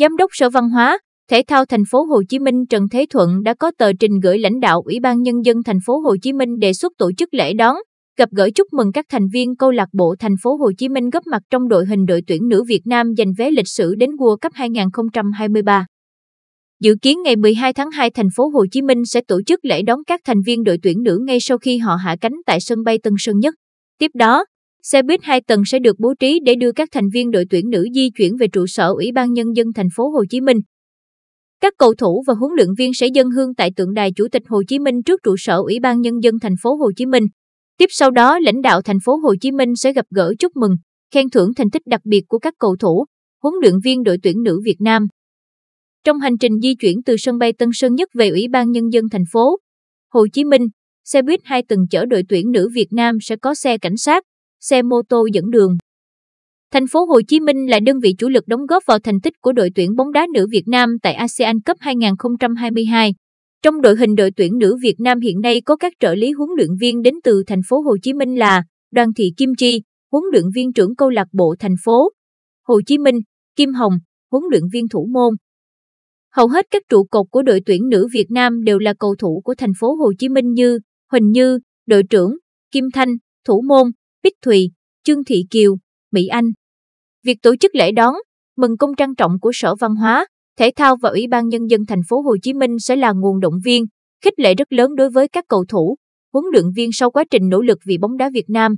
Giám đốc Sở Văn hóa, Thể thao thành phố Hồ Chí Minh Trần Thế Thuận đã có tờ trình gửi lãnh đạo Ủy ban nhân dân thành phố Hồ Chí Minh đề xuất tổ chức lễ đón, gặp gỡ chúc mừng các thành viên câu lạc bộ thành phố Hồ Chí Minh góp mặt trong đội hình đội tuyển nữ Việt Nam giành vé lịch sử đến World Cup 2023. Dự kiến ngày 12 tháng 2 thành phố Hồ Chí Minh sẽ tổ chức lễ đón các thành viên đội tuyển nữ ngay sau khi họ hạ cánh tại sân bay Tân Sơn Nhất. Tiếp đó, Xe buýt 2 tầng sẽ được bố trí để đưa các thành viên đội tuyển nữ di chuyển về trụ sở Ủy ban Nhân dân thành phố Hồ Chí Minh. Các cầu thủ và huấn luyện viên sẽ dân hương tại tượng đài Chủ tịch Hồ Chí Minh trước trụ sở Ủy ban Nhân dân thành phố Hồ Chí Minh. Tiếp sau đó, lãnh đạo thành phố Hồ Chí Minh sẽ gặp gỡ chúc mừng, khen thưởng thành tích đặc biệt của các cầu thủ, huấn luyện viên đội tuyển nữ Việt Nam. Trong hành trình di chuyển từ sân bay Tân Sơn Nhất về Ủy ban Nhân dân thành phố Hồ Chí Minh, xe buýt 2 tầng chở đội tuyển nữ Việt Nam sẽ có xe cảnh sát, xe mô tô dẫn đường. Thành phố Hồ Chí Minh là đơn vị chủ lực đóng góp vào thành tích của đội tuyển bóng đá nữ Việt Nam tại ASEAN Cup 2022. Trong đội hình đội tuyển nữ Việt Nam hiện nay có các trợ lý huấn luyện viên đến từ thành phố Hồ Chí Minh là Đoàn Thị Kim Chi, huấn luyện viên trưởng câu lạc bộ thành phố Hồ Chí Minh, Kim Hồng, huấn luyện viên thủ môn. Hầu hết các trụ cột của đội tuyển nữ Việt Nam đều là cầu thủ của thành phố Hồ Chí Minh như Huỳnh Như, đội trưởng, Kim Thanh, thủ môn, Bích Thùy, Trương Thị Kiều, Mỹ Anh. Việc tổ chức lễ đón, mừng công trang trọng của Sở Văn hóa, Thể thao và Ủy ban Nhân dân thành phố Hồ Chí Minh sẽ là nguồn động viên, khích lệ rất lớn đối với các cầu thủ, huấn luyện viên sau quá trình nỗ lực vì bóng đá Việt Nam.